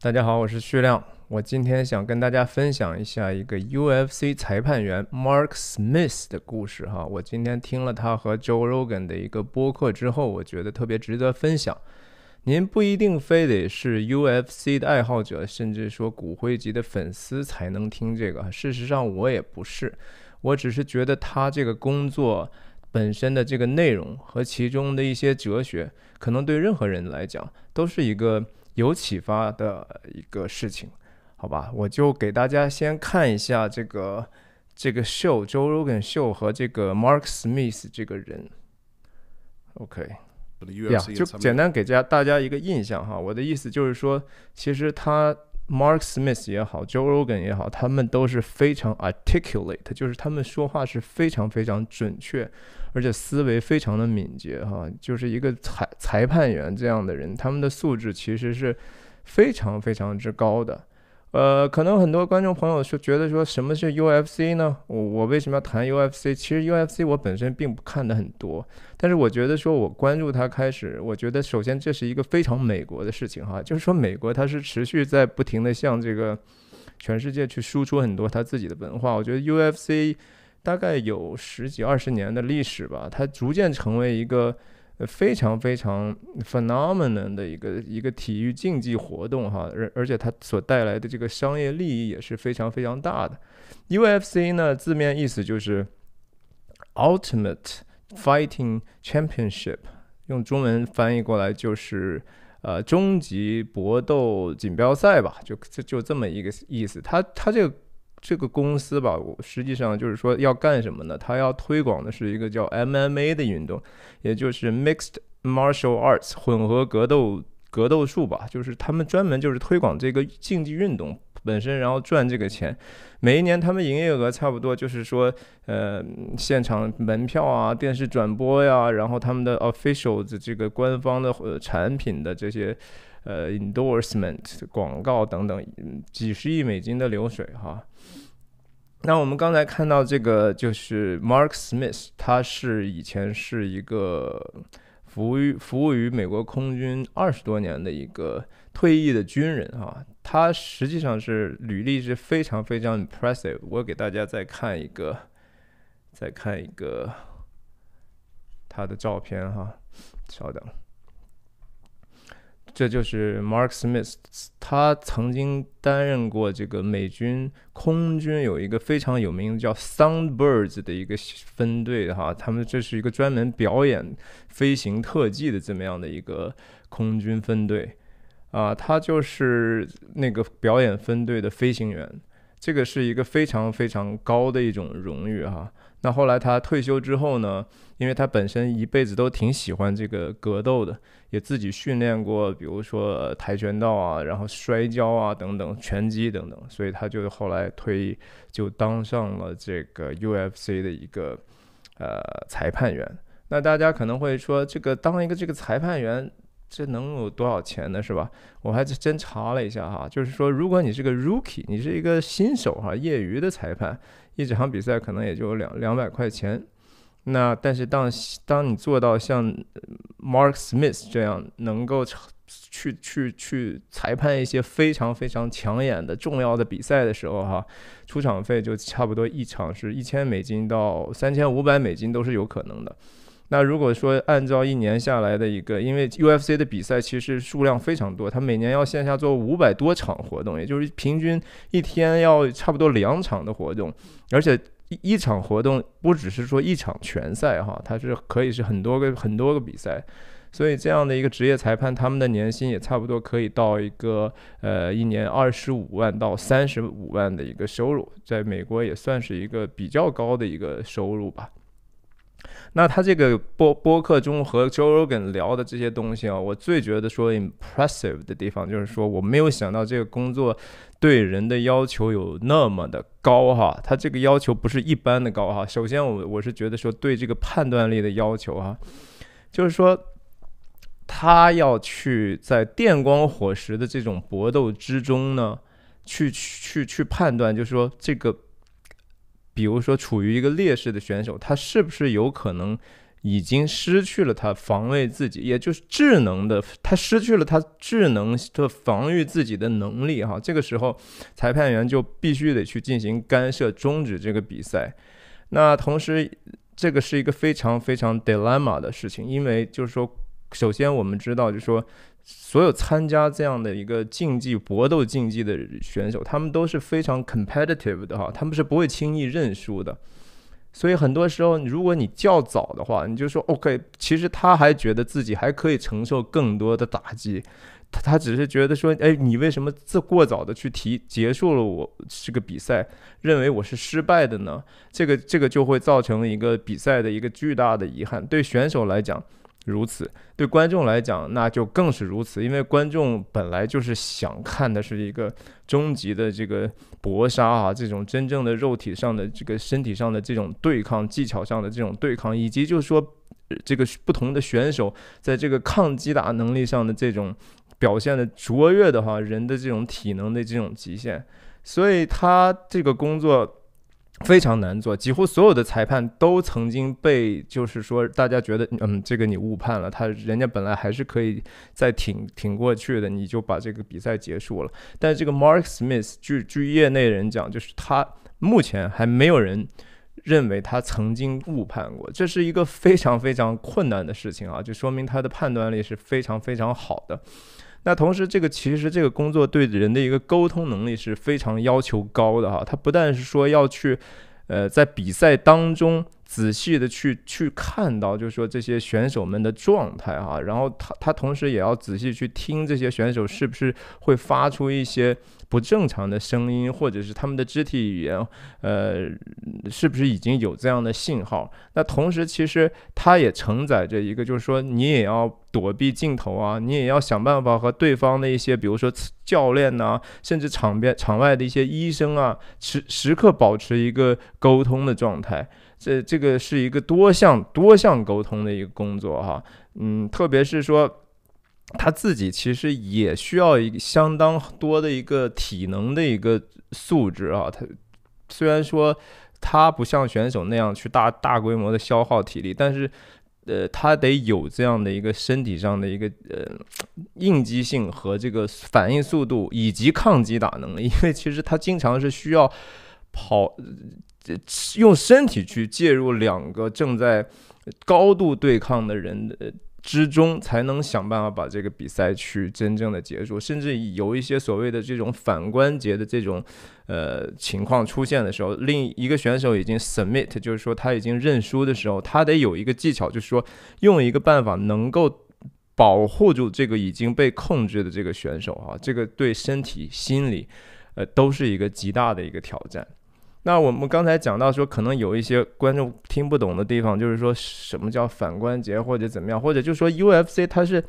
大家好，我是徐亮。我今天想跟大家分享一下一个 UFC 裁判员 Mark Smith 的故事哈。我今天听了他和 Joe Rogan 的一个播客之后，我觉得特别值得分享。您不一定非得是 UFC 的爱好者，甚至说骨灰级的粉丝才能听这个。事实上，我也不是，我只是觉得他这个工作本身的这个内容和其中的一些哲学，可能对任何人来讲都是一个。有启发的一个事情，好吧，我就给大家先看一下这个这个秀，Joe Rogan 秀和这个 Mark Smith 这个人。OK，呀，就简单给家大家一个印象哈。我的意思就是说，其实他 Mark Smith 也好，Joe Rogan 也好，他们都是非常 articulate，就是他们说话是非常非常准确。而且思维非常的敏捷哈，就是一个裁裁判员这样的人，他们的素质其实是非常非常之高的。呃，可能很多观众朋友说觉得说什么是 UFC 呢？我为什么要谈 UFC？其实 UFC 我本身并不看的很多，但是我觉得说我关注它开始，我觉得首先这是一个非常美国的事情哈，就是说美国它是持续在不停的向这个全世界去输出很多它自己的文化，我觉得 UFC。大概有十几二十年的历史吧，它逐渐成为一个非常非常 phenomenon 的一个一个体育竞技活动哈，而而且它所带来的这个商业利益也是非常非常大的。UFC 呢，字面意思就是 Ultimate Fighting Championship，用中文翻译过来就是呃终极搏斗锦标赛吧，就就就这么一个意思。它它这个。这个公司吧，实际上就是说要干什么呢？它要推广的是一个叫 MMA 的运动，也就是 Mixed Martial Arts 混合格斗格斗术吧，就是他们专门就是推广这个竞技运动本身，然后赚这个钱。每一年他们营业额差不多就是说，呃，现场门票啊，电视转播呀，然后他们的 official 的这个官方的产品的这些。呃，endorsement 广告等等，几十亿美金的流水哈。那我们刚才看到这个就是 Mark Smith，他是以前是一个服务于服务于美国空军二十多年的一个退役的军人哈。他实际上是履历是非常非常 impressive。我给大家再看一个，再看一个他的照片哈。稍等。这就是 Mark Smith，他曾经担任过这个美军空军有一个非常有名的叫 Soundbirds 的一个分队哈，他们这是一个专门表演飞行特技的这么样的一个空军分队啊，他就是那个表演分队的飞行员，这个是一个非常非常高的一种荣誉哈。那后来他退休之后呢？因为他本身一辈子都挺喜欢这个格斗的，也自己训练过，比如说跆拳道啊，然后摔跤啊等等，拳击等等，所以他就后来退役，就当上了这个 UFC 的一个呃裁判员。那大家可能会说，这个当一个这个裁判员。这能有多少钱呢？是吧？我还真查了一下哈，就是说，如果你是个 rookie，你是一个新手哈，业余的裁判，一场比赛可能也就两两百块钱。那但是当当你做到像 Mark Smith 这样，能够去去去裁判一些非常非常抢眼的重要的比赛的时候哈，出场费就差不多一场是一千美金到三千五百美金都是有可能的。那如果说按照一年下来的一个，因为 UFC 的比赛其实数量非常多，他每年要线下做五百多场活动，也就是平均一天要差不多两场的活动，而且一一场活动不只是说一场拳赛哈，它是可以是很多个很多个比赛，所以这样的一个职业裁判，他们的年薪也差不多可以到一个呃一年二十五万到三十五万的一个收入，在美国也算是一个比较高的一个收入吧。那他这个播播客中和 j o e Rogan 聊的这些东西啊，我最觉得说 impressive 的地方，就是说我没有想到这个工作对人的要求有那么的高哈。他这个要求不是一般的高哈。首先，我我是觉得说对这个判断力的要求哈，就是说他要去在电光火石的这种搏斗之中呢，去去去判断，就是说这个。比如说，处于一个劣势的选手，他是不是有可能已经失去了他防卫自己，也就是智能的，他失去了他智能的防御自己的能力？哈，这个时候裁判员就必须得去进行干涉，终止这个比赛。那同时，这个是一个非常非常 dilemma 的事情，因为就是说，首先我们知道，就是说。所有参加这样的一个竞技搏斗竞技的选手，他们都是非常 competitive 的哈，他们是不会轻易认输的。所以很多时候，如果你较早的话，你就说 OK，其实他还觉得自己还可以承受更多的打击，他他只是觉得说，哎，你为什么这过早的去提结束了我这个比赛，认为我是失败的呢？这个这个就会造成一个比赛的一个巨大的遗憾，对选手来讲。如此，对观众来讲，那就更是如此，因为观众本来就是想看的是一个终极的这个搏杀啊，这种真正的肉体上的这个身体上的这种对抗，技巧上的这种对抗，以及就是说这个不同的选手在这个抗击打能力上的这种表现的卓越的话，人的这种体能的这种极限，所以他这个工作。非常难做，几乎所有的裁判都曾经被，就是说，大家觉得，嗯，这个你误判了，他人家本来还是可以再挺挺过去的，你就把这个比赛结束了。但这个 Mark Smith，据据业内人讲，就是他目前还没有人认为他曾经误判过，这是一个非常非常困难的事情啊，就说明他的判断力是非常非常好的。那同时，这个其实这个工作对人的一个沟通能力是非常要求高的哈。他不但是说要去，呃，在比赛当中。仔细的去去看到，就是说这些选手们的状态哈，然后他他同时也要仔细去听这些选手是不是会发出一些不正常的声音，或者是他们的肢体语言，呃，是不是已经有这样的信号？那同时，其实他也承载着一个，就是说你也要躲避镜头啊，你也要想办法和对方的一些，比如说教练呐，甚至场边场外的一些医生啊，时时刻保持一个沟通的状态。这这个是一个多项多项沟通的一个工作哈，嗯，特别是说他自己其实也需要一相当多的一个体能的一个素质啊。他虽然说他不像选手那样去大大规模的消耗体力，但是呃，他得有这样的一个身体上的一个呃应激性和这个反应速度以及抗击打能力，因为其实他经常是需要跑。用身体去介入两个正在高度对抗的人之中，才能想办法把这个比赛去真正的结束。甚至有一些所谓的这种反关节的这种呃情况出现的时候，另一个选手已经 submit，就是说他已经认输的时候，他得有一个技巧，就是说用一个办法能够保护住这个已经被控制的这个选手啊。这个对身体、心理呃都是一个极大的一个挑战。那我们刚才讲到说，可能有一些观众听不懂的地方，就是说什么叫反关节或者怎么样，或者就说 UFC 它是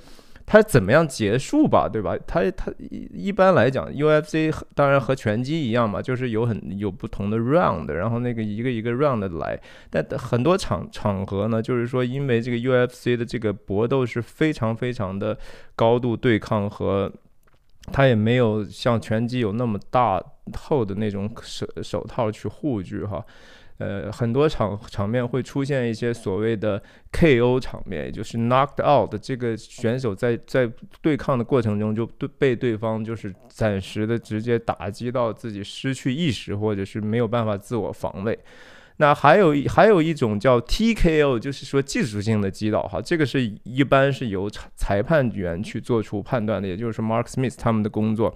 它怎么样结束吧，对吧？它它一般来讲，UFC 当然和拳击一样嘛，就是有很有不同的 round，然后那个一个一个 round 来。但很多场场合呢，就是说因为这个 UFC 的这个搏斗是非常非常的高度对抗和。他也没有像拳击有那么大厚的那种手手套去护具哈，呃，很多场场面会出现一些所谓的 KO 场面，也就是 knocked out 这个选手在在对抗的过程中就被对方就是暂时的直接打击到自己失去意识，或者是没有办法自我防卫。那还有一还有一种叫 TKO，就是说技术性的击倒哈，这个是一般是由裁判员去做出判断的，也就是说 Mark Smith 他们的工作，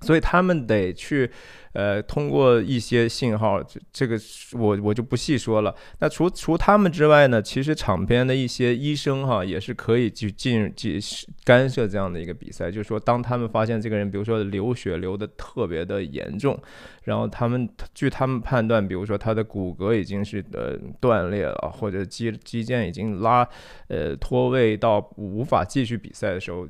所以他们得去。呃，通过一些信号，这这个我我就不细说了。那除除他们之外呢，其实场边的一些医生哈，也是可以去进进干涉这样的一个比赛。就是说，当他们发现这个人，比如说流血流的特别的严重，然后他们据他们判断，比如说他的骨骼已经是呃断裂了，或者肌肌腱已经拉呃脱位到无法继续比赛的时候，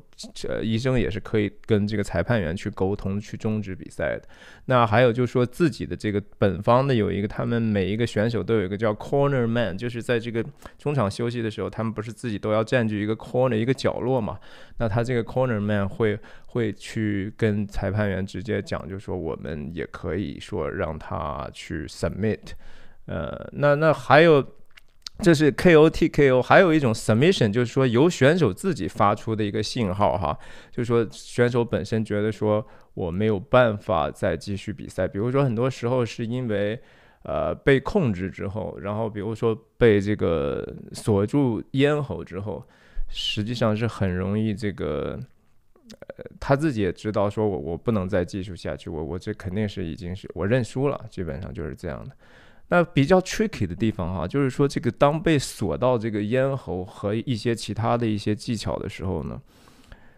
呃，医生也是可以跟这个裁判员去沟通，去终止比赛的。那还。还有就是说，自己的这个本方的有一个，他们每一个选手都有一个叫 corner man，就是在这个中场休息的时候，他们不是自己都要占据一个 corner 一个角落嘛？那他这个 corner man 会会去跟裁判员直接讲，就说我们也可以说让他去 submit，呃，那那还有。这是 KOTKO，还有一种 submission，就是说由选手自己发出的一个信号，哈，就是说选手本身觉得说我没有办法再继续比赛。比如说很多时候是因为呃被控制之后，然后比如说被这个锁住咽喉之后，实际上是很容易这个他自己也知道说我我不能再继续下去，我我这肯定是已经是我认输了，基本上就是这样的。那比较 tricky 的地方哈，就是说，这个当被锁到这个咽喉和一些其他的一些技巧的时候呢，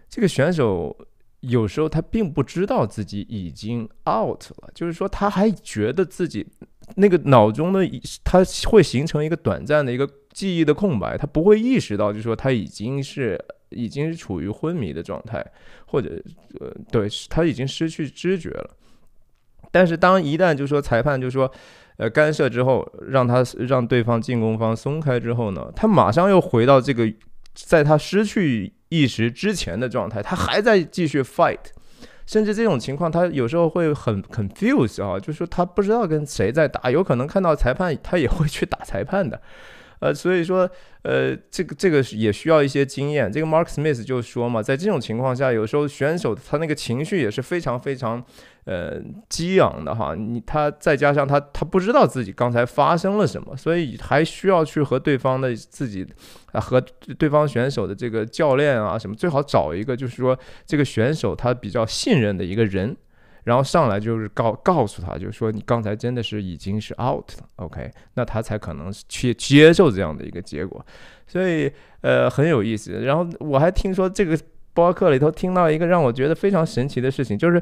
这个选手有时候他并不知道自己已经 out 了，就是说，他还觉得自己那个脑中的，他会形成一个短暂的一个记忆的空白，他不会意识到，就是说，他已经是已经是处于昏迷的状态，或者呃，对他已经失去知觉了。但是，当一旦就说，裁判就说。呃，干涉之后，让他让对方进攻方松开之后呢，他马上又回到这个，在他失去意识之前的状态，他还在继续 fight，甚至这种情况，他有时候会很 confused 啊，就是他不知道跟谁在打，有可能看到裁判，他也会去打裁判的。呃，所以说，呃，这个这个也需要一些经验。这个 Mark Smith 就说嘛，在这种情况下，有时候选手他那个情绪也是非常非常，呃，激昂的哈。你他再加上他他不知道自己刚才发生了什么，所以还需要去和对方的自己啊和对方选手的这个教练啊什么，最好找一个就是说这个选手他比较信任的一个人。然后上来就是告告诉他，就是说你刚才真的是已经是 out 了，OK？那他才可能去接受这样的一个结果，所以呃很有意思。然后我还听说这个包客里头听到一个让我觉得非常神奇的事情，就是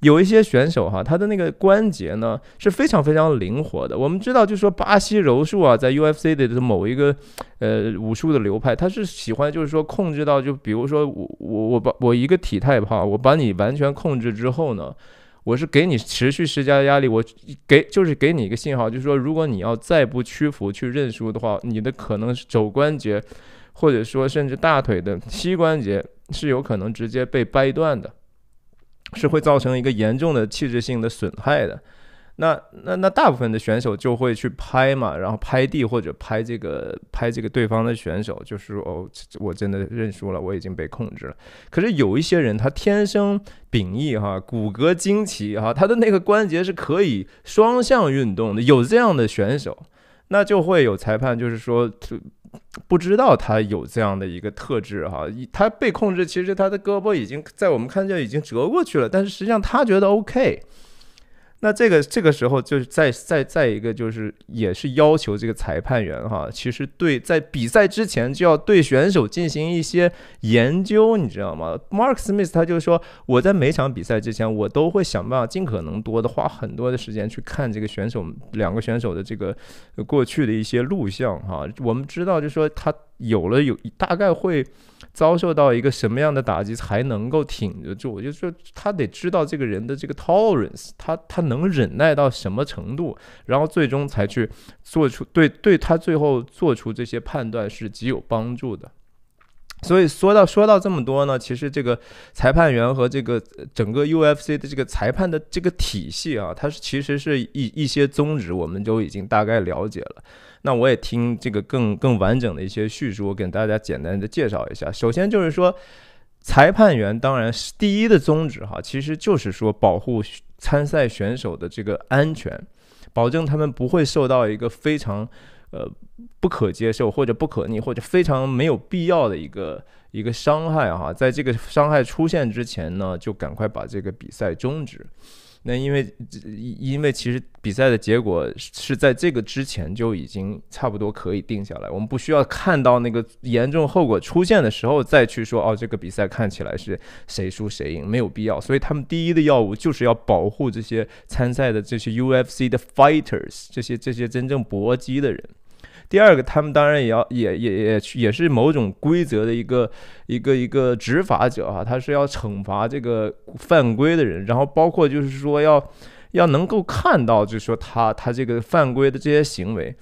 有一些选手哈，他的那个关节呢是非常非常灵活的。我们知道，就是说巴西柔术啊，在 UFC 的某一个呃武术的流派，他是喜欢就是说控制到，就比如说我我我把我一个体态趴，我把你完全控制之后呢。我是给你持续施加压力，我给就是给你一个信号，就是说，如果你要再不屈服、去认输的话，你的可能肘关节，或者说甚至大腿的膝关节，是有可能直接被掰断的，是会造成一个严重的器质性的损害的。那那那大部分的选手就会去拍嘛，然后拍地或者拍这个拍这个对方的选手，就是哦，我真的认输了，我已经被控制了。可是有一些人他天生秉异哈，骨骼惊奇哈，他的那个关节是可以双向运动的，有这样的选手，那就会有裁判就是说不知道他有这样的一个特质哈，他被控制其实他的胳膊已经在我们看见已经折过去了，但是实际上他觉得 OK。那这个这个时候，就是再再再一个，就是也是要求这个裁判员哈，其实对在比赛之前就要对选手进行一些研究，你知道吗？Mark Smith 他就说，我在每场比赛之前，我都会想办法尽可能多的花很多的时间去看这个选手两个选手的这个过去的一些录像哈。我们知道，就说他。有了有大概会遭受到一个什么样的打击才能够挺得住？就是说他得知道这个人的这个 tolerance，他他能忍耐到什么程度，然后最终才去做出对对他最后做出这些判断是极有帮助的。所以说到说到这么多呢，其实这个裁判员和这个整个 UFC 的这个裁判的这个体系啊，它是其实是一一些宗旨，我们都已经大概了解了。那我也听这个更更完整的一些叙述，我给大家简单的介绍一下。首先就是说，裁判员当然是第一的宗旨哈，其实就是说保护参赛选手的这个安全，保证他们不会受到一个非常。呃，不可接受或者不可逆或者非常没有必要的一个一个伤害哈，在这个伤害出现之前呢，就赶快把这个比赛终止。那因为，因为其实比赛的结果是在这个之前就已经差不多可以定下来，我们不需要看到那个严重后果出现的时候再去说，哦，这个比赛看起来是谁输谁赢，没有必要。所以他们第一的药物就是要保护这些参赛的这些 UFC 的 fighters，这些这些真正搏击的人。第二个，他们当然也要，也也也也是某种规则的一个一个一个执法者啊，他是要惩罚这个犯规的人，然后包括就是说要要能够看到，就是说他他这个犯规的这些行为。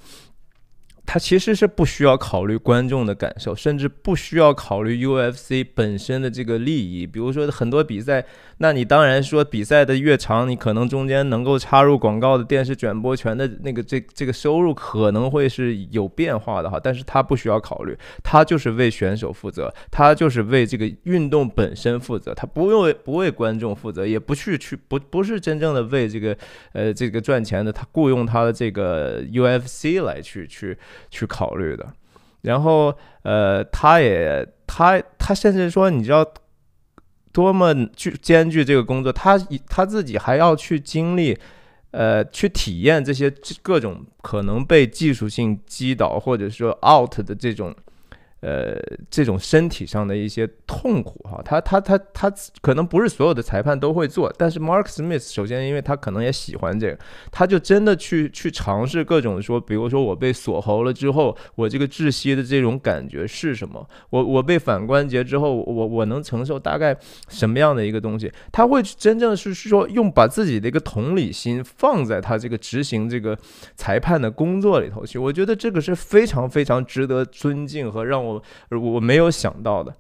他其实是不需要考虑观众的感受，甚至不需要考虑 UFC 本身的这个利益。比如说很多比赛，那你当然说比赛的越长，你可能中间能够插入广告的电视转播权的那个这这个收入可能会是有变化的哈。但是他不需要考虑，他就是为选手负责，他就是为这个运动本身负责，他不用不为观众负责，也不去去不不是真正的为这个呃这个赚钱的。他雇佣他的这个 UFC 来去去。去考虑的，然后呃，他也他他甚至说，你知道多么去艰巨这个工作，他他自己还要去经历，呃，去体验这些各种可能被技术性击倒或者说 out 的这种。呃，这种身体上的一些痛苦哈，他他他他可能不是所有的裁判都会做，但是 Mark Smith 首先，因为他可能也喜欢这个，他就真的去去尝试各种说，比如说我被锁喉了之后，我这个窒息的这种感觉是什么？我我被反关节之后，我我能承受大概什么样的一个东西？他会真正是是说用把自己的一个同理心放在他这个执行这个裁判的工作里头去，我觉得这个是非常非常值得尊敬和让我。我没有想到的。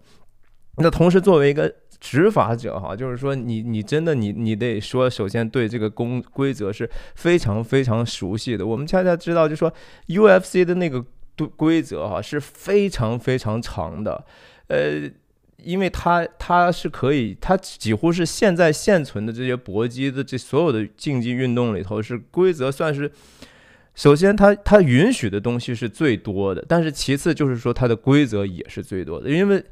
那同时，作为一个执法者哈，就是说，你你真的你你得说，首先对这个公规则是非常非常熟悉的。我们恰恰知道，就说 UFC 的那个规则哈是非常非常长的。呃，因为它它是可以，它几乎是现在现存的这些搏击的这所有的竞技运动里头，是规则算是。首先，它它允许的东西是最多的，但是其次就是说它的规则也是最多的，因为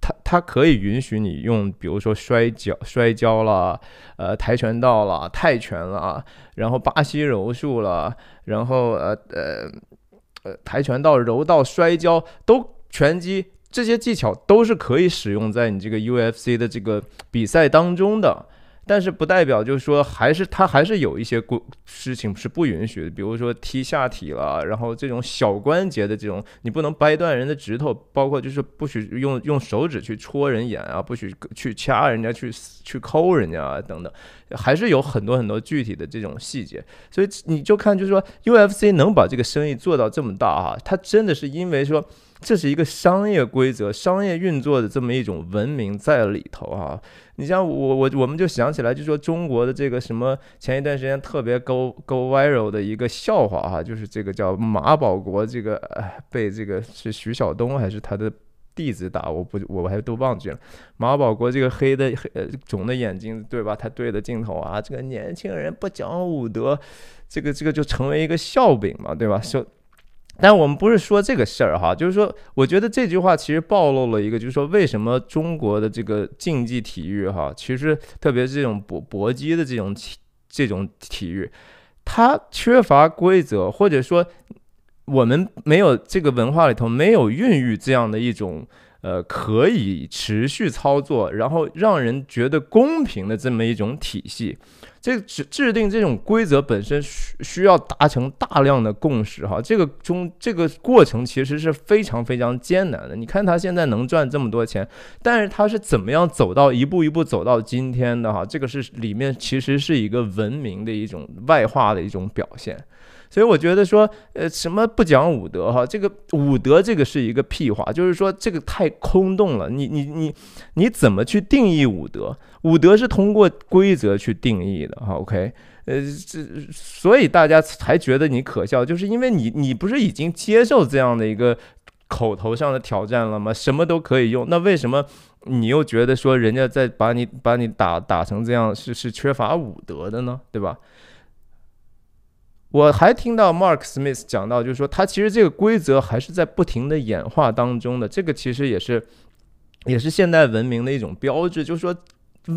它它可以允许你用，比如说摔跤、摔跤了，呃，跆拳道了、泰拳了，然后巴西柔术了，然后呃呃呃跆拳道、柔道、摔跤都拳击这些技巧都是可以使用在你这个 UFC 的这个比赛当中的。但是不代表就是说，还是他还是有一些规事情是不允许的，比如说踢下体了，然后这种小关节的这种，你不能掰断人的指头，包括就是不许用用手指去戳人眼啊，不许去掐人家去去抠人家啊等等，还是有很多很多具体的这种细节。所以你就看就是说，UFC 能把这个生意做到这么大啊，他真的是因为说。这是一个商业规则、商业运作的这么一种文明在里头啊！你像我我我们就想起来，就说中国的这个什么前一段时间特别 go go viral 的一个笑话哈，就是这个叫马保国这个被这个是徐晓东还是他的弟子打，我不我还都忘记了。马保国这个黑的黑肿的眼睛对吧？他对着镜头啊，这个年轻人不讲武德，这个这个就成为一个笑柄嘛，对吧？笑。但我们不是说这个事儿哈，就是说，我觉得这句话其实暴露了一个，就是说，为什么中国的这个竞技体育哈，其实特别是这种搏搏击的这种体这种体育，它缺乏规则，或者说我们没有这个文化里头没有孕育这样的一种呃可以持续操作，然后让人觉得公平的这么一种体系。这制制定这种规则本身需需要达成大量的共识哈，这个中这个过程其实是非常非常艰难的。你看他现在能赚这么多钱，但是他是怎么样走到一步一步走到今天的哈？这个是里面其实是一个文明的一种外化的一种表现。所以我觉得说，呃，什么不讲武德哈？这个武德这个是一个屁话，就是说这个太空洞了。你你你你怎么去定义武德？武德是通过规则去定义的哈。OK，呃，这所以大家才觉得你可笑，就是因为你你不是已经接受这样的一个口头上的挑战了吗？什么都可以用，那为什么你又觉得说人家在把你把你打打成这样是是缺乏武德的呢？对吧？我还听到 Mark Smith 讲到，就是说他其实这个规则还是在不停的演化当中的。这个其实也是，也是现代文明的一种标志。就是说，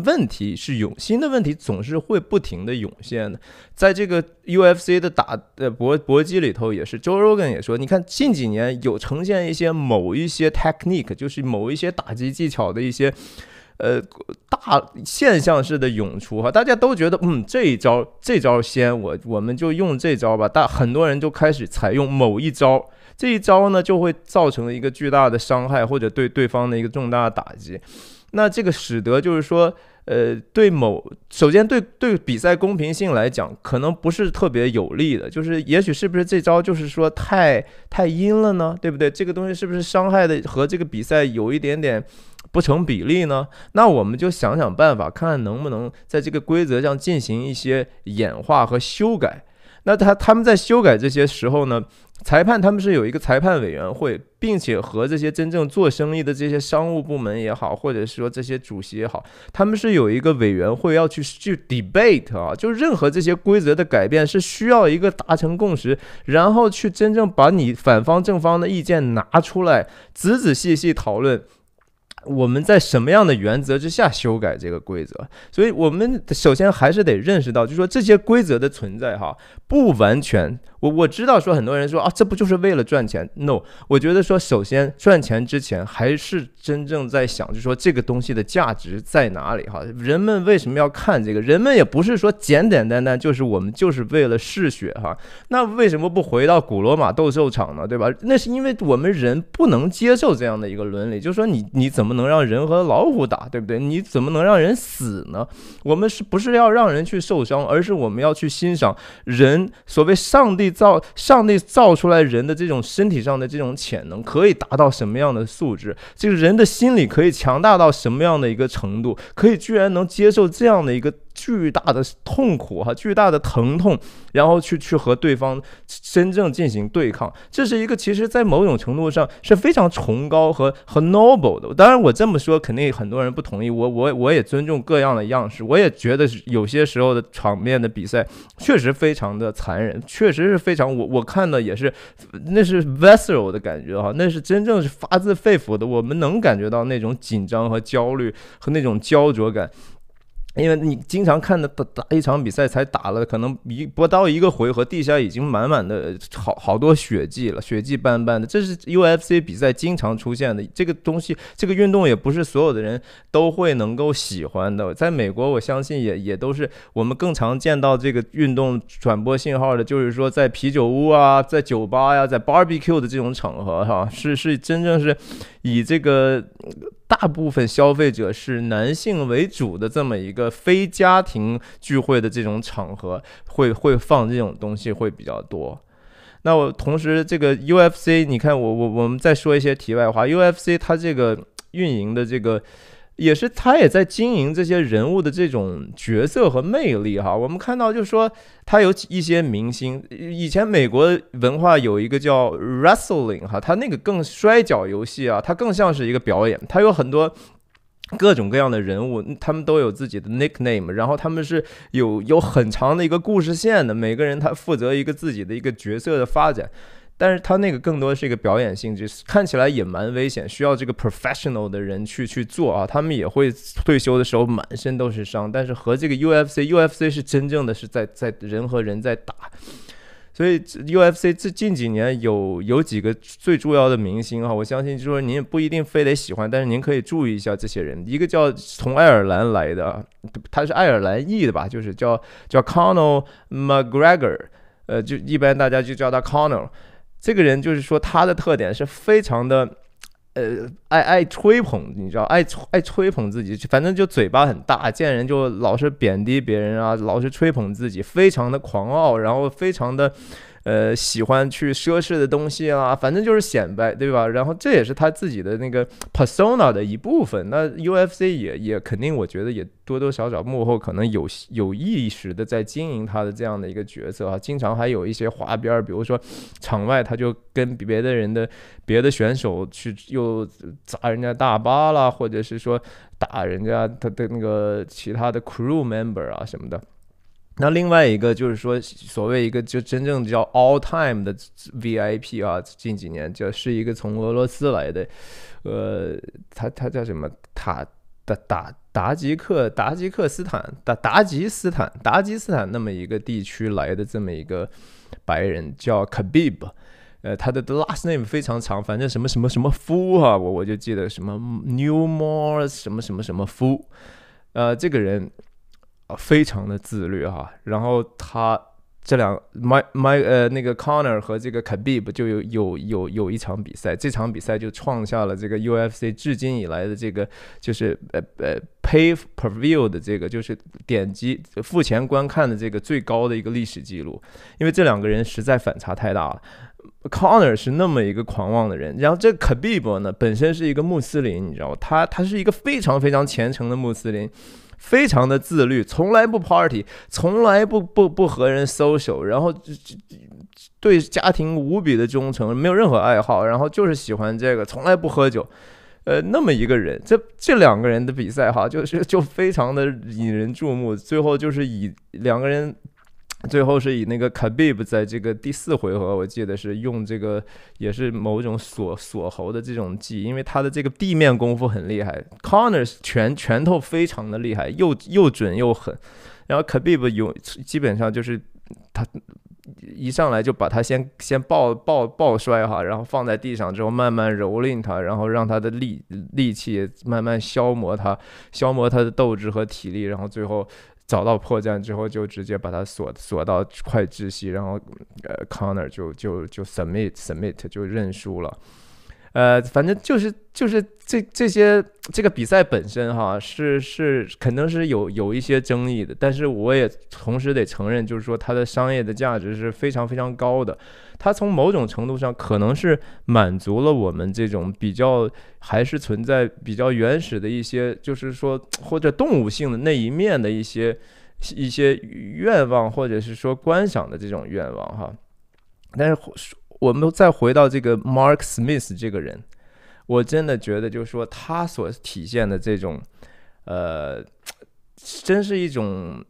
问题是永新的问题，总是会不停的涌现的。在这个 UFC 的打呃搏搏击里头，也是 Joe Rogan 也说，你看近几年有呈现一些某一些 technique，就是某一些打击技巧的一些。呃，大现象式的涌出哈，大家都觉得，嗯，这一招，这招先，我我们就用这招吧。大很多人就开始采用某一招，这一招呢，就会造成一个巨大的伤害，或者对对方的一个重大打击。那这个使得就是说，呃，对某，首先对对比赛公平性来讲，可能不是特别有利的。就是也许是不是这招就是说太太阴了呢？对不对？这个东西是不是伤害的和这个比赛有一点点？不成比例呢？那我们就想想办法，看看能不能在这个规则上进行一些演化和修改。那他他们在修改这些时候呢，裁判他们是有一个裁判委员会，并且和这些真正做生意的这些商务部门也好，或者说这些主席也好，他们是有一个委员会要去去 debate 啊，就任何这些规则的改变是需要一个达成共识，然后去真正把你反方正方的意见拿出来，仔仔细细讨论。我们在什么样的原则之下修改这个规则？所以，我们首先还是得认识到，就说这些规则的存在，哈，不完全。我我知道说很多人说啊，这不就是为了赚钱？No，我觉得说首先赚钱之前还是真正在想，就说这个东西的价值在哪里哈？人们为什么要看这个？人们也不是说简简单单就是我们就是为了嗜血哈？那为什么不回到古罗马斗兽场呢？对吧？那是因为我们人不能接受这样的一个伦理，就说你你怎么能让人和老虎打，对不对？你怎么能让人死呢？我们是不是要让人去受伤，而是我们要去欣赏人所谓上帝。造上帝造出来人的这种身体上的这种潜能，可以达到什么样的素质？就是人的心理可以强大到什么样的一个程度？可以居然能接受这样的一个？巨大的痛苦哈，巨大的疼痛，然后去去和对方真正进行对抗，这是一个其实在某种程度上是非常崇高和和 noble 的。当然，我这么说肯定很多人不同意，我我我也尊重各样的样式，我也觉得有些时候的场面的比赛确实非常的残忍，确实是非常我我看的也是，那是 visceral 的感觉啊，那是真正是发自肺腑的，我们能感觉到那种紧张和焦虑和那种焦灼感。因为你经常看的打一场比赛，才打了可能一不到一个回合，地下已经满满的好好多血迹了，血迹斑斑的。这是 UFC 比赛经常出现的这个东西，这个运动也不是所有的人都会能够喜欢的。在美国，我相信也也都是我们更常见到这个运动传播信号的，就是说在啤酒屋啊，在酒吧呀，在 Barbecue 的这种场合，哈，是是真正是以这个。大部分消费者是男性为主的这么一个非家庭聚会的这种场合，会会放这种东西会比较多。那我同时这个 UFC，你看我我我们再说一些题外话，UFC 它这个运营的这个。也是他也在经营这些人物的这种角色和魅力哈。我们看到就是说他有一些明星，以前美国文化有一个叫 wrestling 哈，他那个更摔角游戏啊，它更像是一个表演。它有很多各种各样的人物，他们都有自己的 nickname，然后他们是有有很长的一个故事线的，每个人他负责一个自己的一个角色的发展。但是他那个更多是一个表演性质，看起来也蛮危险，需要这个 professional 的人去去做啊。他们也会退休的时候满身都是伤。但是和这个 UFC，UFC 是真正的是在在人和人在打。所以 UFC 这近几年有有几个最重要的明星哈，我相信就说您不一定非得喜欢，但是您可以注意一下这些人。一个叫从爱尔兰来的，他是爱尔兰裔的吧，就是叫叫 Conor McGregor，呃，就一般大家就叫他 Conor。这个人就是说，他的特点是非常的，呃，爱爱吹捧，你知道，爱爱吹捧自己，反正就嘴巴很大，见人就老是贬低别人啊，老是吹捧自己，非常的狂傲，然后非常的。呃，喜欢去奢侈的东西啊，反正就是显摆，对吧？然后这也是他自己的那个 persona 的一部分。那 UFC 也也肯定，我觉得也多多少少幕后可能有有意识的在经营他的这样的一个角色啊。经常还有一些滑边，比如说场外他就跟别的人的别的选手去又砸人家大巴啦，或者是说打人家他的那个其他的 crew member 啊什么的。那另外一个就是说，所谓一个就真正叫 all time 的 VIP 啊，近几年就是一个从俄罗斯来的，呃，他他叫什么？塔达达达吉克达吉克斯坦达达吉斯坦达吉斯坦那么一个地区来的这么一个白人叫 Khabib，呃，他的 last name 非常长，反正什么什么什么夫哈，我我就记得什么 Newmore 什么什么什么夫，呃，这个人。非常的自律哈，然后他这两 my my 呃那个 Conner 和这个 Khabib 就有有有有一场比赛，这场比赛就创下了这个 UFC 至今以来的这个就是呃呃 pay per view 的这个就是点击付钱观看的这个最高的一个历史记录，因为这两个人实在反差太大了，Conner 是那么一个狂妄的人，然后这 Khabib 呢本身是一个穆斯林，你知道吗？他他是一个非常非常虔诚的穆斯林。非常的自律，从来不 party，从来不不不和人 social，然后对家庭无比的忠诚，没有任何爱好，然后就是喜欢这个，从来不喝酒，呃，那么一个人，这这两个人的比赛哈，就是就非常的引人注目，最后就是以两个人。最后是以那个 Khabib 在这个第四回合，我记得是用这个也是某种锁锁喉的这种技，因为他的这个地面功夫很厉害，Conners 拳拳头非常的厉害，又又准又狠。然后 Khabib 有基本上就是他一上来就把他先先抱抱抱摔哈，然后放在地上之后慢慢蹂躏他，然后让他的力力气慢慢消磨他，消磨他的斗志和体力，然后最后。找到破绽之后，就直接把他锁锁到快窒息，然后，呃，Connor 就就就 submit submit 就认输了。呃，反正就是就是这这些，这个比赛本身哈，是是肯定是有有一些争议的。但是我也同时得承认，就是说它的商业的价值是非常非常高的。它从某种程度上可能是满足了我们这种比较还是存在比较原始的一些，就是说或者动物性的那一面的一些一些愿望，或者是说观赏的这种愿望哈。但是。我们再回到这个 Mark Smith 这个人，我真的觉得，就是说他所体现的这种，呃，真是一种。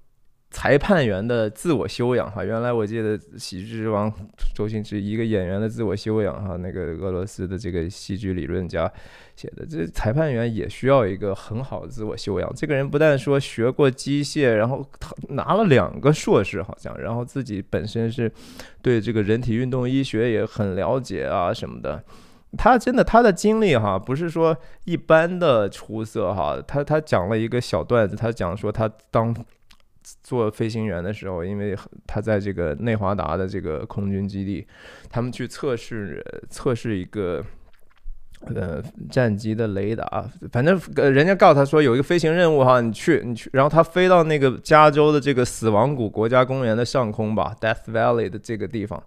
裁判员的自我修养哈，原来我记得《喜剧之王》周星驰一个演员的自我修养哈，那个俄罗斯的这个戏剧理论家写的，这裁判员也需要一个很好的自我修养。这个人不但说学过机械，然后拿了两个硕士，好像，然后自己本身是对这个人体运动医学也很了解啊什么的。他真的他的经历哈，不是说一般的出色哈。他他讲了一个小段子，他讲说他当。做飞行员的时候，因为他在这个内华达的这个空军基地，他们去测试测试一个呃战机的雷达。反正人家告诉他说有一个飞行任务哈，你去你去。然后他飞到那个加州的这个死亡谷国家公园的上空吧，Death Valley 的这个地方。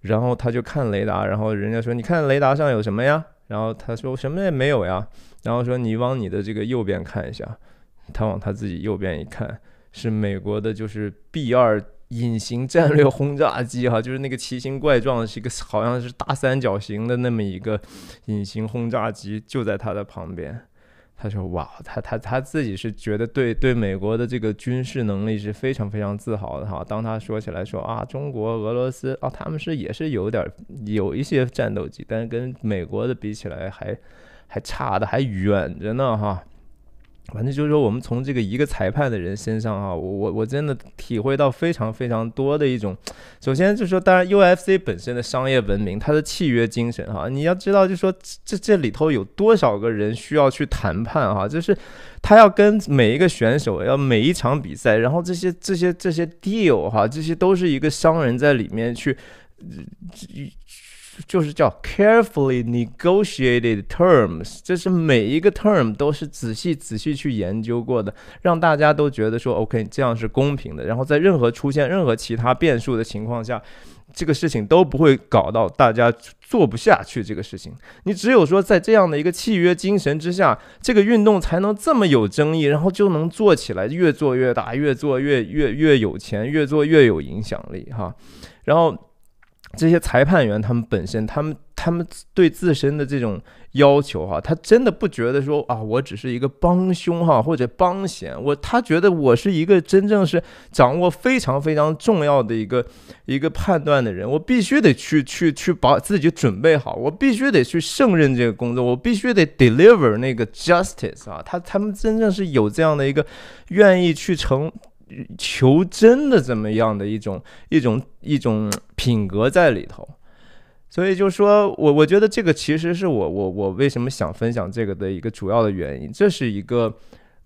然后他就看雷达，然后人家说你看雷达上有什么呀？然后他说什么也没有呀。然后说你往你的这个右边看一下。他往他自己右边一看，是美国的，就是 B 二隐形战略轰炸机，哈，就是那个奇形怪状的，是一个好像是大三角形的那么一个隐形轰炸机，就在他的旁边。他说：“哇，他他他自己是觉得对对美国的这个军事能力是非常非常自豪的哈。当他说起来说啊，中国、俄罗斯啊，他们是也是有点有一些战斗机，但是跟美国的比起来还还差的还远着呢哈。”反正就是说，我们从这个一个裁判的人身上哈，我我我真的体会到非常非常多的一种。首先就是说，当然 UFC 本身的商业文明，它的契约精神哈，你要知道，就说这这里头有多少个人需要去谈判哈，就是他要跟每一个选手，要每一场比赛，然后这些这些这些 deal 哈，这些都是一个商人在里面去。就是叫 carefully negotiated terms，这是每一个 term 都是仔细仔细去研究过的，让大家都觉得说 OK，这样是公平的。然后在任何出现任何其他变数的情况下，这个事情都不会搞到大家做不下去。这个事情，你只有说在这样的一个契约精神之下，这个运动才能这么有争议，然后就能做起来，越做越大，越做越越越有钱，越做越有影响力哈。然后。这些裁判员，他们本身，他们他们对自身的这种要求哈，他真的不觉得说啊，我只是一个帮凶哈，或者帮闲，我他觉得我是一个真正是掌握非常非常重要的一个一个判断的人，我必须得去去去把自己准备好，我必须得去胜任这个工作，我必须得 deliver 那个 justice 啊，他他们真正是有这样的一个愿意去成求真的怎么样的一种一种一种品格在里头，所以就说，我我觉得这个其实是我我我为什么想分享这个的一个主要的原因，这是一个。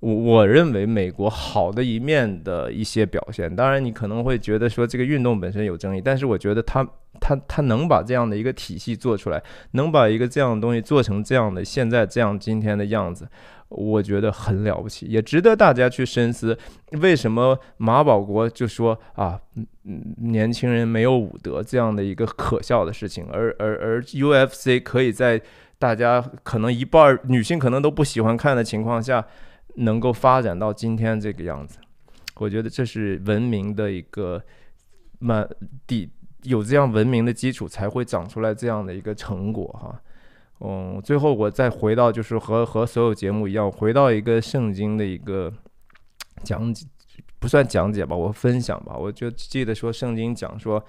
我我认为美国好的一面的一些表现，当然你可能会觉得说这个运动本身有争议，但是我觉得他他他能把这样的一个体系做出来，能把一个这样的东西做成这样的现在这样今天的样子，我觉得很了不起，也值得大家去深思。为什么马保国就说啊，年轻人没有武德这样的一个可笑的事情，而而而 UFC 可以在大家可能一半女性可能都不喜欢看的情况下。能够发展到今天这个样子，我觉得这是文明的一个满底，有这样文明的基础才会长出来这样的一个成果哈。嗯，最后我再回到，就是和和所有节目一样，回到一个圣经的一个讲解，不算讲解吧，我分享吧。我就记得说，圣经讲说。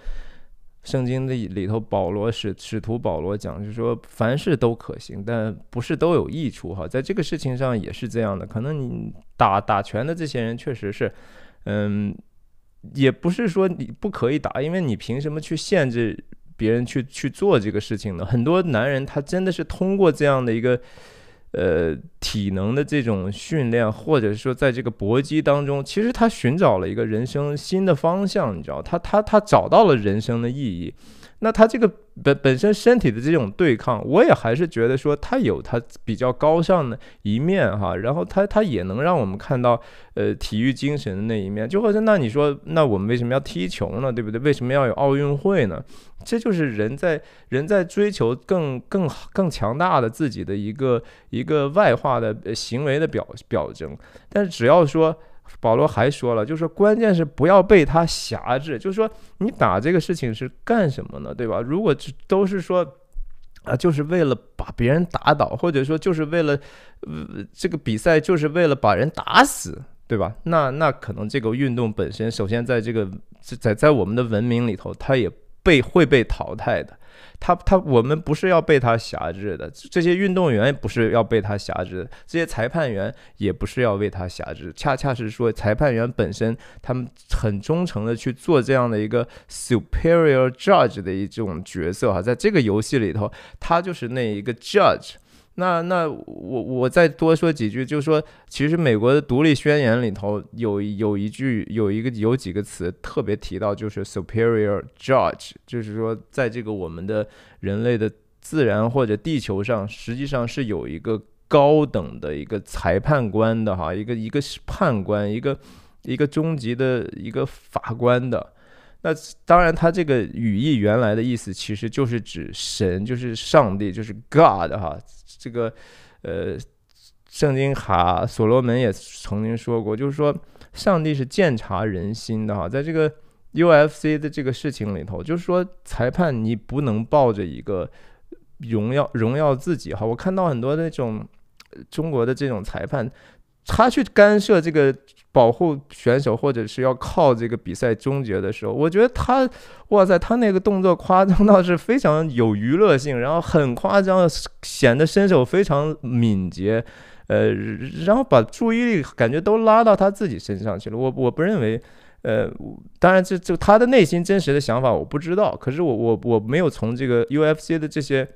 圣经的里头，保罗使使徒保罗讲，就是说凡事都可行，但不是都有益处哈。在这个事情上也是这样的，可能你打打拳的这些人确实是，嗯，也不是说你不可以打，因为你凭什么去限制别人去去做这个事情呢？很多男人他真的是通过这样的一个。呃，体能的这种训练，或者说在这个搏击当中，其实他寻找了一个人生新的方向，你知道，他他他找到了人生的意义，那他这个。本本身身体的这种对抗，我也还是觉得说，它有它比较高尚的一面哈。然后它它也能让我们看到，呃，体育精神的那一面。就好像那你说，那我们为什么要踢球呢？对不对？为什么要有奥运会呢？这就是人在人在追求更更好更强大的自己的一个一个外化的行为的表表征。但是只要说。保罗还说了，就是关键是不要被他辖制。就是说，你打这个事情是干什么呢？对吧？如果这都是说，啊，就是为了把别人打倒，或者说就是为了，这个比赛就是为了把人打死，对吧？那那可能这个运动本身，首先在这个在在我们的文明里头，它也被会被淘汰的。他他，我们不是要被他挟制的；这些运动员不是要被他挟制的；这些裁判员也不是要为他挟制。恰恰是说，裁判员本身，他们很忠诚的去做这样的一个 superior judge 的一种角色哈，在这个游戏里头，他就是那一个 judge。那那我我再多说几句，就是说其实美国的独立宣言里头有有一句有一个有几个词特别提到，就是 superior judge，就是说在这个我们的人类的自然或者地球上，实际上是有一个高等的一个裁判官的哈，一个一个判官，一个一个终极的一个法官的。那当然，它这个语义原来的意思其实就是指神，就是上帝，就是 God 哈。这个，呃，圣经卡所罗门也曾经说过，就是说，上帝是鉴察人心的哈，在这个 UFC 的这个事情里头，就是说，裁判你不能抱着一个荣耀荣耀自己哈，我看到很多那种中国的这种裁判。他去干涉这个保护选手，或者是要靠这个比赛终结的时候，我觉得他，哇塞，他那个动作夸张到是非常有娱乐性，然后很夸张，显得身手非常敏捷，呃，然后把注意力感觉都拉到他自己身上去了。我我不认为，呃，当然这就他的内心真实的想法我不知道，可是我我我没有从这个 UFC 的这些。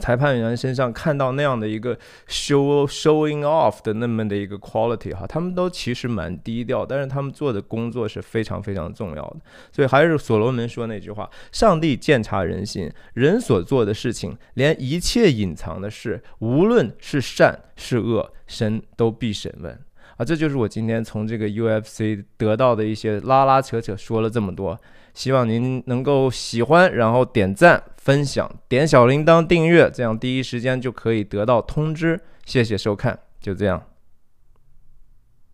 裁判员身上看到那样的一个 show showing off 的那么的一个 quality 哈，他们都其实蛮低调，但是他们做的工作是非常非常重要的。所以还是所罗门说那句话：上帝鉴察人心，人所做的事情，连一切隐藏的事，无论是善是恶，神都必审问。啊，这就是我今天从这个 UFC 得到的一些拉拉扯扯，说了这么多。希望您能够喜欢，然后点赞、分享、点小铃铛、订阅，这样第一时间就可以得到通知。谢谢收看，就这样。